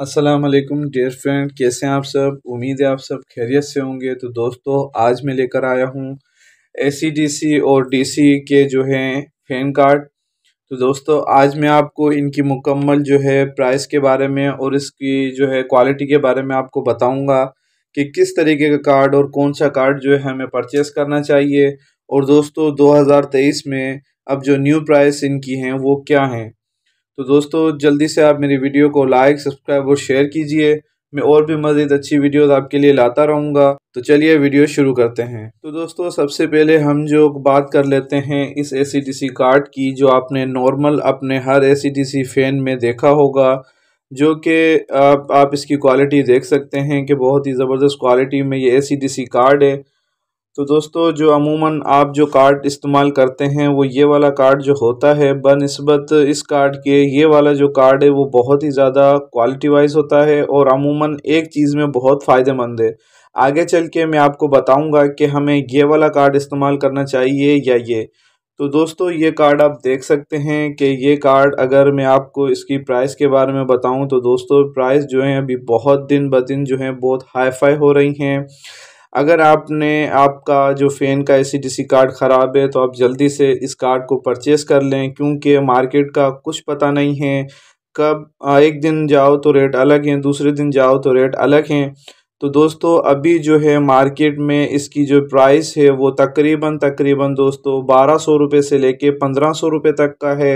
अस्सलाम वालेकुम dear friend कैसे हैं आप सब उम्मीद है आप सब खैरियत से होंगे तो दोस्तों आज मैं लेकर आया हूँ एसीडीसी और डीसी के जो हैं फैन कार्ड तो दोस्तों आज मैं आपको इनकी मुकम्मल जो है प्राइस के बारे में और इसकी जो है क्वालिटी के बारे में आपको बताऊँगा कि किस तरीके का कार्ड और कौन सा कार्ड जो है हमें परचेस करना चाहिए और दोस्तों तेईस में अब जो न्यू प्राइस इनकी हैं वो क्या हैं तो दोस्तों जल्दी से आप मेरी वीडियो को लाइक सब्सक्राइब और शेयर कीजिए मैं और भी मज़ीद अच्छी वीडियोस आपके लिए लाता रहूँगा तो चलिए वीडियो शुरू करते हैं तो दोस्तों सबसे पहले हम जो बात कर लेते हैं इस ए कार्ड की जो आपने नॉर्मल अपने हर ए फ़ैन में देखा होगा जो कि आप आप इसकी क्वालिटी देख सकते हैं कि बहुत ही ज़बरदस्त क्वालिटी में ये ए कार्ड है तो दोस्तों जो अमूमन आप जो कार्ड इस्तेमाल करते हैं वो ये वाला कार्ड जो होता है बनस्बत इस कार्ड के ये वाला जो कार्ड है वो बहुत ही ज़्यादा क्वालिटी वाइज होता है और अमूमन एक चीज़ में बहुत फ़ायदेमंद है आगे चल के मैं आपको बताऊंगा कि हमें ये वाला कार्ड इस्तेमाल करना चाहिए या ये तो दोस्तों ये कार्ड आप देख सकते हैं कि ये कार्ड अगर मैं आपको इसकी प्राइस के बारे में बताऊँ तो दोस्तों प्राइस जो है अभी बहुत दिन ब दिन जो है बहुत हाई फाई हो रही हैं अगर आपने आपका जो फ़ैन का ए कार्ड ख़राब है तो आप जल्दी से इस कार्ड को परचेस कर लें क्योंकि मार्केट का कुछ पता नहीं है कब एक दिन जाओ तो रेट अलग हैं दूसरे दिन जाओ तो रेट अलग हैं तो दोस्तों अभी जो है मार्केट में इसकी जो प्राइस है वो तकरीबन तकरीबन दोस्तों बारह सौ रुपये से लेके पंद्रह सौ रुपये तक का है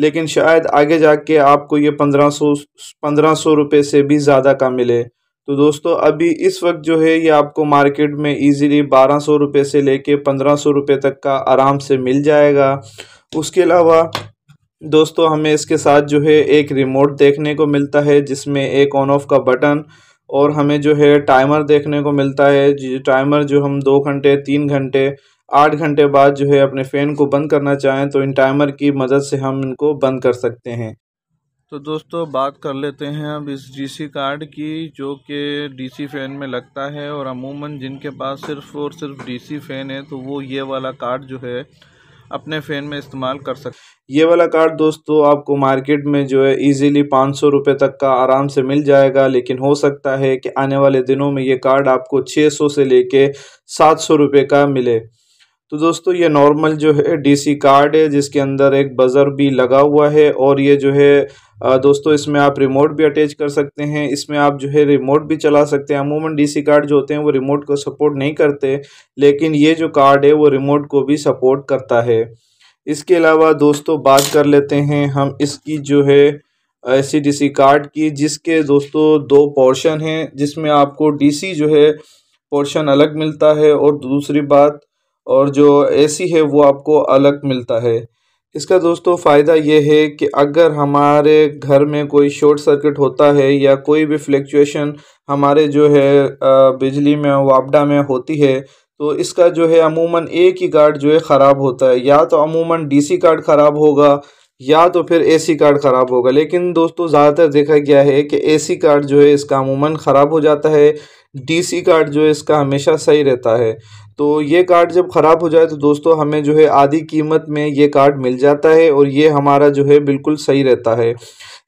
लेकिन शायद आगे जाके आपको ये पंद्रह सौ पंद्रह सौ रुपये से भी ज़्यादा का मिले तो दोस्तों अभी इस वक्त जो है ये आपको मार्केट में इजीली बारह सौ रुपये से लेके पंद्रह सौ रुपये तक का आराम से मिल जाएगा उसके अलावा दोस्तों हमें इसके साथ जो है एक रिमोट देखने को मिलता है जिसमें एक ऑन ऑफ का बटन और हमें जो है टाइमर देखने को मिलता है टाइमर जो हम दो घंटे तीन घंटे आठ घंटे बाद जो है अपने फ़ैन को बंद करना चाहें तो इन टाइमर की मदद से हम इनको बंद कर सकते हैं तो दोस्तों बात कर लेते हैं अब इस डीसी कार्ड की जो कि डीसी फ़ैन में लगता है और अमूमन जिनके पास सिर्फ़ और सिर्फ डीसी फ़ैन है तो वो ये वाला कार्ड जो है अपने फ़ैन में इस्तेमाल कर सकते ये वाला कार्ड दोस्तों आपको मार्केट में जो है इजीली पाँच सौ रुपये तक का आराम से मिल जाएगा लेकिन हो सकता है कि आने वाले दिनों में ये कार्ड आपको छः सौ से लेके सात सौ रुपये का मिले तो दोस्तों ये नॉर्मल जो है डीसी कार्ड है जिसके अंदर एक बज़र भी लगा हुआ है और ये जो है दोस्तों इसमें आप रिमोट भी अटैच कर सकते हैं इसमें आप जो है रिमोट भी चला सकते हैं अमूमन डीसी कार्ड जो होते हैं वो रिमोट को सपोर्ट नहीं करते लेकिन ये जो कार्ड है वो रिमोट को भी सपोर्ट करता है इसके अलावा दोस्तों बात कर लेते हैं हम इसकी जो है ऐसी सी कार्ड की जिसके दोस्तों दो पोर्शन हैं जिसमें आपको डी जो है पोर्शन अलग मिलता है और दूसरी बात और जो एसी है वो आपको अलग मिलता है इसका दोस्तों फ़ायदा ये है कि अगर हमारे घर में कोई शॉर्ट सर्किट होता है या कोई भी फ्लैक्चुएशन हमारे जो है बिजली में वापडा में होती है तो इसका जो है अमूमन एक ही कार्ड जो है ख़राब होता है या तो अमूमन डीसी कार्ड ख़राब होगा या तो फिर एसी कार्ड ख़राब होगा लेकिन दोस्तों ज़्यादातर देखा गया है कि एसी कार्ड जो है इसका अमूमन ख़राब हो जाता है डीसी कार्ड जो है इसका हमेशा सही रहता है तो ये कार्ड जब ख़राब हो जाए तो दोस्तों हमें जो है आधी कीमत में ये कार्ड मिल जाता है और ये हमारा जो है बिल्कुल सही रहता है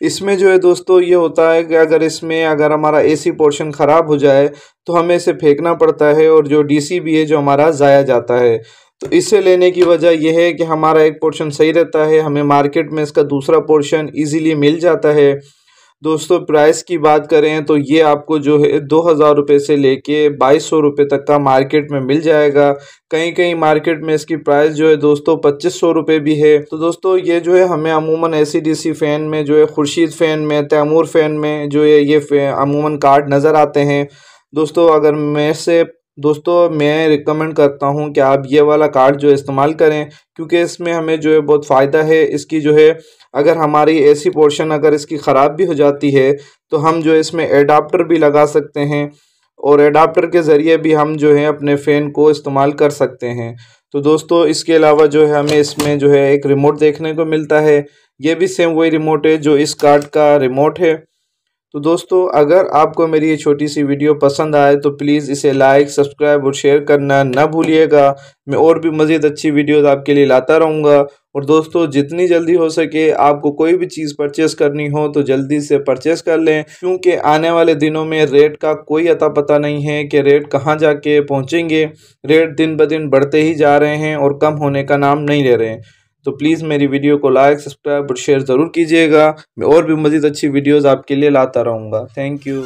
इसमें जो है दोस्तों ये होता है कि अगर इसमें अगर हमारा एसी पोर्शन ख़राब हो जाए तो हमें इसे फेंकना पड़ता है और जो डीसी भी है जो हमारा ज़ाया जाता है तो इसे लेने की वजह यह है कि हमारा एक पोर्शन सही रहता है हमें मार्केट में इसका दूसरा पोर्शन ईजीली मिल जाता है दोस्तों प्राइस की बात करें तो ये आपको जो है दो हज़ार रुपये से लेके बाईस सौ रुपये तक का मार्केट में मिल जाएगा कहीं कहीं मार्केट में इसकी प्राइस जो है दोस्तों पच्चीस सौ रुपये भी है तो दोस्तों ये जो है हमें अमूमन ए सी फ़ैन में जो है खुर्शीद फ़ैन में तैमूर फ़ैन में जो है ये अमूमन कार्ड नज़र आते हैं दोस्तों अगर मैं से दोस्तों मैं रिकमेंड करता हूँ कि आप ये वाला कार्ड जो इस्तेमाल करें क्योंकि इसमें हमें जो है बहुत फ़ायदा है इसकी जो है अगर हमारी ऐसी पोर्शन अगर इसकी ख़राब भी हो जाती है तो हम जो इसमें एडाप्टर भी लगा सकते हैं और एडाप्टर के ज़रिए भी हम जो है अपने फ़ैन को इस्तेमाल कर सकते हैं तो दोस्तों इसके अलावा जो है हमें इसमें जो है एक रिमोट देखने को मिलता है ये भी सेम वही रिमोट है जो इस कार्ड का रिमोट है तो दोस्तों अगर आपको मेरी ये छोटी सी वीडियो पसंद आए तो प्लीज़ इसे लाइक सब्सक्राइब और शेयर करना ना भूलिएगा मैं और भी मज़ीद अच्छी वीडियोज़ आपके लिए लाता रहूँगा और दोस्तों जितनी जल्दी हो सके आपको कोई भी चीज़ परचेस करनी हो तो जल्दी से परचेस कर लें क्योंकि आने वाले दिनों में रेट का कोई अता पता नहीं है कि रेट कहाँ जाके पहुँचेंगे रेट दिन ब दिन बढ़ते ही जा रहे हैं और कम होने का नाम नहीं ले रहे हैं तो प्लीज़ मेरी वीडियो को लाइक सब्सक्राइब और शेयर ज़रूर कीजिएगा मैं और भी मज़ीद अच्छी वीडियोज़ आपके लिए लाता रहूँगा थैंक यू